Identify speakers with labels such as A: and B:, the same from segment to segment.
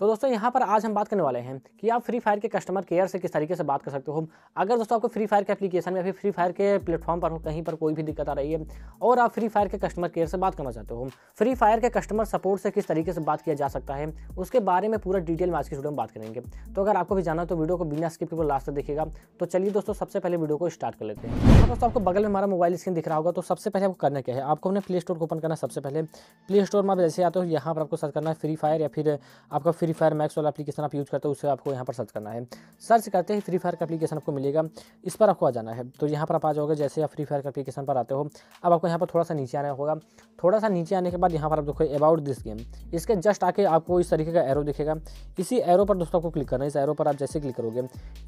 A: तो दोस्तों यहाँ पर आज हम बात करने वाले हैं कि आप फ्री फायर के कस्टमर केयर से किस तरीके से बात कर सकते हो अगर दोस्तों आपको फ्री फायर के एप्लीकेशन या फिर फ्री फायर के प्लेटफॉर्म पर हो कहीं पर कोई भी दिक्कत आ रही है और आप फ्री फायर के कस्टमर केयर से बात करना चाहते हो फ्री फायर के कस्टमर सपोर्ट से किस तरीके से बात किया जा सकता है उसके बारे में पूरा डिटेल में आज की वीडियो में बात करेंगे तो अगर आपको भी जाना तो वीडियो को बिना स्किप के लास्ट तक देखेगा तो चलिए दोस्तों सबसे पहले वीडियो को स्टार्ट कर लेते हैं हाँ दोस्तों आपको बगल में हमारा मोबाइल स्क्रीन दिख रहा होगा तो सबसे पहले आपको करना क्या है आपको हमने प्ले स्टोर को ओपन करना सबसे पहले प्ले स्टोर में आप जैसे आते हो यहाँ पर आपको सर्च करना है फ्री फायर या फिर आपका फ्री फ्री फायर मैक्स वाला एप्लीकेशन आप यूज़ करते हो उसे आपको यहाँ पर सर्च करना है सर्च करते ही फ्री फायर का एप्लीकेशन आपको मिलेगा इस पर आपको आ जाना है तो यहाँ पर आप आ जाओगे जैसे आप फ्री फायर का एप्लीकेशन पर आते हो अब आपको यहाँ पर थोड़ा सा नीचे आना होगा थोड़ा सा नीचे आने के बाद यहाँ पर आप देखो अबाउट दिस गेम इसके जस्ट आके आपको इस तरीके का एरो दिखेगा इसी एरो पर दोस्तों आपको क्लिक करना है इस एरो पर आप जैसे क्लिक करोगे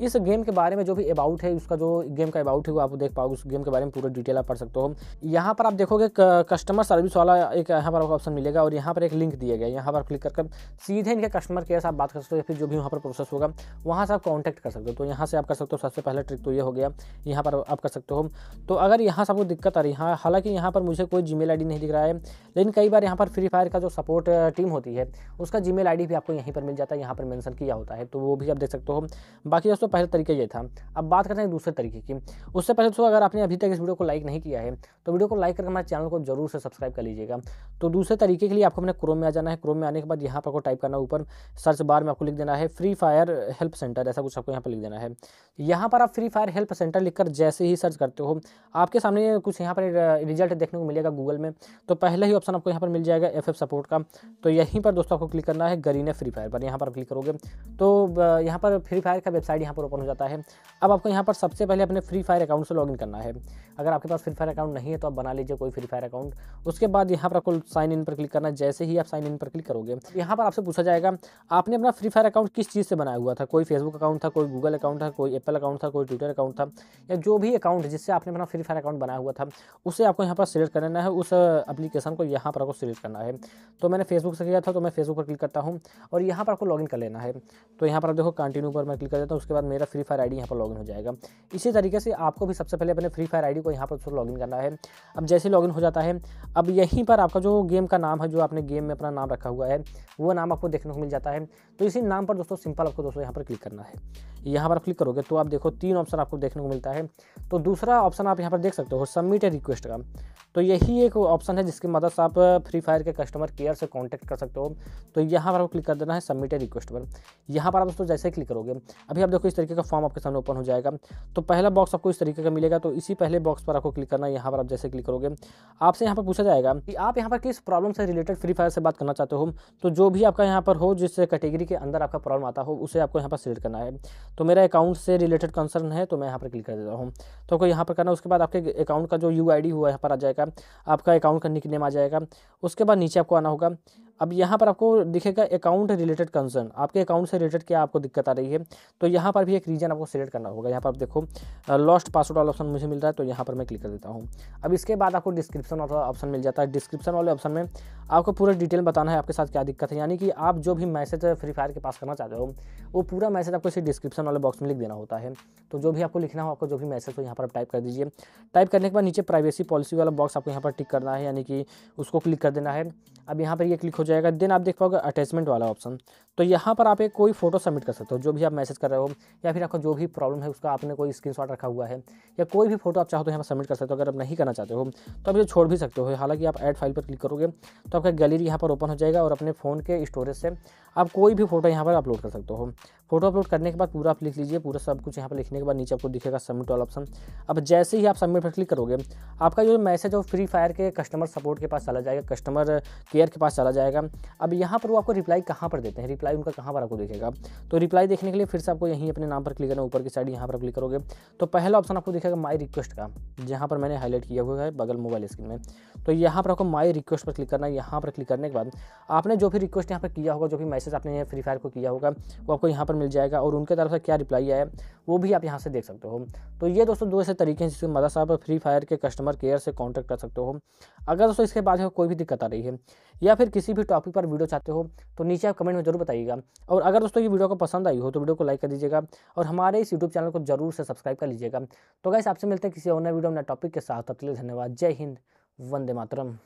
A: इस गेम के बारे में जो भी अबाउट है उसका जो गेम का अबाउट है वो आप देख पाओगे उस गेम के बारे में पूरा डिटेल आप पढ़ सकते हो यहाँ पर आप देखोगे कस्टमर सर्विस वाला एक यहाँ पर आपको ऑप्शन मिलेगा और यहाँ पर एक लिंक दिया गया यहाँ पर क्लिक करके सीधे इनके कस्टमर कस्टमर केयर से आप बात कर सकते हो या फिर जो भी वहाँ पर प्रोसेस होगा वहाँ से आप कॉन्टैक्ट कर सकते हो तो यहाँ से आप कर सकते हो सबसे पहला ट्रिक तो ये हो गया यहाँ पर आप कर सकते हो तो अगर यहाँ से आपको दिक्कत आ रही है हाँ, हालांकि यहाँ पर मुझे कोई जी मेल नहीं दिख रहा है लेकिन कई बार यहाँ पर फ्री फायर का जो सपोर्ट टीम होती है उसका जी मेल भी आपको यहीं पर मिल जाता है यहाँ पर मैंसन किया होता है तो वो भी आप देख सकते हो बाकी दोस्तों पहले तरीके ये था अब बात करते हैं दूसरे तरीके की उससे पहले दोस्तों अगर आपने अभी तक इस वीडियो को लाइक नहीं किया है तो वीडियो को लाइक करके हमारे चैनल को जरूर से सब्सक्राइब कर लीजिएगा तो दूसरे तरीके के लिए आपको अपने क्रोम में आ जाना है क्रोम में आने के बाद यहाँ पर को टाइप करना ऊपर सर्च बार में आपको लिख देना है फ्री फायर हेल्प सेंटर ऐसा कुछ आपको यहाँ पर लिख देना है यहाँ पर आप फ्री फायर हेल्प सेंटर लिखकर जैसे ही सर्च करते हो आपके सामने कुछ यहाँ पर रिजल्ट देखने को मिलेगा गूगल में तो पहला ही ऑप्शन आपको यहाँ पर मिल जाएगा एफ सपोर्ट का तो यहीं पर दोस्तों आपको क्लिक करना है गरीने फ्री फायर पर यहाँ पर क्लिक करोगे तो यहाँ पर फ्री फायर का वेबसाइट यहाँ पर ओपन हो जाता है अब आपको यहाँ पर सबसे पहले अपने फ्री फायर अकाउंट से लॉगिन करना है अगर आपके पास फ्री फायर अकाउंट नहीं है तो आप बना लीजिए कोई फ्री फायर अकाउंट उसके बाद यहाँ पर आपको साइन इन पर क्लिक करना है जैसे ही आप साइन इन पर क्लिक करोगे यहाँ पर आपसे पूछा जाएगा आपने अपना फ्री फायर अकाउंट किस चीज़ से बनाया हुआ था कोई फेसबुक अकाउंट था कोई गूगल अकाउंट था कोई एप्पल अकाउंट था कोई ट्विटर अकाउंट था या जो भी अकाउंट जिससे आपने अपना फ्री फायर अकाउंट बनाया हुआ था उसे आपको यहाँ पर सिलेक्ट करना है उस एप्लीकेशन को यहाँ पर आपको सिलेक्ट करना है तो मैंने फेसबुक से किया था तो मैं फेसबुक पर क्लिक करता हूँ और यहाँ पर आपको लॉगिन कर लेना है तो यहाँ पर आप देखो कंटिन्यू पर मैं क्लिक कर देता हूँ उसके बाद मेरा फ्री फायर आई यहाँ पर लॉगिन हो जाएगा इसी तरीके से आपको भी सबसे पहले अपने फ्री फायर आई को यहाँ पर लॉगिन करना है अब जैसे लॉगिन हो जाता है अब यहीं पर आपका जो गेम का नाम है जो आपने गेम में अपना नाम रखा हुआ है वो नाम आपको देखने को मिल जाता है तो इसी नाम पर दोस्तों सिंपल आपको दोस्तों यहाँ पर क्लिक करना है यहाँ पर क्लिक करोगे तो आप देखो तीन ऑप्शन आपको देखने को मिलता है तो दूसरा ऑप्शन आप यहाँ पर देख सकते हो सबमिट रिक्वेस्ट का तो यही एक ऑप्शन है जिसकी मदद से आप फ्री फायर के कस्टमर केयर से कॉन्टैक्ट कर सकते हो तो यहाँ पर आपको क्लिक कर देना है सबमिट रिक्वेस्ट पर यहाँ पर आप दोस्तों जैसे क्लिक करोगे अभी आप देखो इस तरीके का फॉर्म आपके सामने ओपन हो जाएगा तो पहला बॉक्स आपको इस तरीके का मिलेगा तो इसी पहले बॉक्स पर आपको क्लिक करना है यहाँ पर आप जैसे क्लिक करोगे आपसे यहाँ पर पूछा जाएगा कि आप यहाँ पर किस प्रॉब्लम से रिलेटेड फ्री फायर से बात करना चाहते हो तो जो भी आपका यहाँ पर हो जिस कैटेगरी के अंदर आपका प्रॉब्लम आता हो उसे आपको यहाँ पर सिलेक्ट करना है तो मेरा अकाउंट से रिलेटेड कंसर्न है तो मैं यहाँ पर क्लिक कर देता हूँ तो आपको यहाँ पर करना उसके बाद आपके अकाउंट का जो यू हुआ यहाँ पर आ जाएगा जाएगा आपका अकाउंट का निकनेम आ जाएगा उसके बाद नीचे आपको आना होगा अब यहाँ पर आपको दिखेगा अकाउंट रिलेटेड कंसर्न आपके अकाउंट से रिलेटेड क्या आपको दिक्कत आ रही है तो यहाँ पर भी एक रीजन आपको सिलेक्ट करना होगा यहाँ पर आप देखो लॉस्ट पासवर्ड वाला ऑप्शन मुझे मिल रहा है तो यहाँ पर मैं क्लिक कर देता हूँ अब इसके बाद आपको डिस्क्रिप्शन वाला ऑप्शन मिल जाता है डिस्क्रिप्शन वाले ऑप्शन में आपको पूरा डिटेल बताना है आपके साथ क्या दिक्कत है यानी कि आप जो भी मैसेज फ्री फायर के पास करना चाहते हो वो पूरा मैसेज आपको इसी डिस्क्रिप्शन वाले बॉक्स में लिख देना होता है तो जो भी आपको लिखना हो आपको जो भी मैसेज हो यहाँ पर आप टाइप कर दीजिए टाइप करने के बाद नीचे प्राइवेसी पॉलिसी वाला बॉक्स आपको यहाँ पर टिक करना है यानी कि उसको क्लिक कर देना है अब यहाँ पर ये क्लिक हो जाएगा देन आप देख पाओगे अटैचमेंट वाला ऑप्शन तो यहाँ पर आप एक कोई फोटो सबमिट कर सकते हो जो भी आप मैसेज कर रहे हो या फिर आपका जो भी प्रॉब्लम है उसका आपने कोई स्क्रीनशॉट रखा हुआ है या कोई भी फोटो आप चाहो तो यहाँ पर सबमिट कर सकते हो अगर आप नहीं करना चाहते हो तो आप ये छोड़ भी सकते हो हालांकि आप एड फाइल पर क्लिक करोगे तो आपका गैलरी यहाँ पर ओपन हो जाएगा और अपने फ़ोन के स्टोरेज से आप कोई भी फोटो यहाँ पर अपलोड कर सकते हो फोटो अपलोड करने के बाद पूरा आप लिख लीजिए पूरा सब कुछ यहाँ पर लिखने के बाद नीचे आपको दिखेगा सबमिट वाला ऑप्शन अब जैसे ही आप सबमिट पर क्लिक करोगे आपका जो मैसेज है फ्री फायर के कस्टमर सपोर्ट के पास चला जाएगा कस्टमर केयर के पास चला जाएगा जाएगा अब यहाँ पर वो आपको रिप्लाई कहाँ पर देते हैं रिप्लाई उनका कहाँ पर आपको देखेगा तो रिप्लाई देखने के लिए फिर से आपको यहीं अपने नाम पर क्लिक करना ऊपर की साइड यहाँ पर क्लिक करोगे तो पहला ऑप्शन आपको देखेगा माई रिक्वेस्ट का जहाँ पर मैंने हाईलाइट किया हुआ है बगल मोबाइल स्क्रीन में तो यहाँ पर आपको माई रिक्वेस्ट पर क्लिक करना है यहाँ पर क्लिक करने के बाद आपने जो भी रिक्वेस्ट यहाँ पर किया होगा जो भी मैसेज आपने फ्री फायर को किया होगा वो आपको यहाँ पर मिल जाएगा और उनके तरफ से क्या रिप्लाई आया वो भी आप यहाँ से देख सकते हो तो ये दोस्तों दो ऐसे तरीके हैं जिसकी मदद से आप फ्री फायर के कस्टमर केयर से कॉन्टैक्ट कर सकते हो अगर दोस्तों इसके बाद कोई भी दिक्कत आ रही है या फिर किसी भी भी टॉपिक पर वीडियो चाहते हो तो नीचे आप कमेंट में जरूर बताइएगा और अगर दोस्तों ये वीडियो को पसंद आई हो तो वीडियो को लाइक कर दीजिएगा और हमारे इस यूट्यूब चैनल को जरूर से सब्सक्राइब कर लीजिएगा तो गैस आपसे मिलते हैं किसी और नए वीडियो नए टॉपिक के साथ तब तक धन्यवाद जय हिंद वंदे मातरम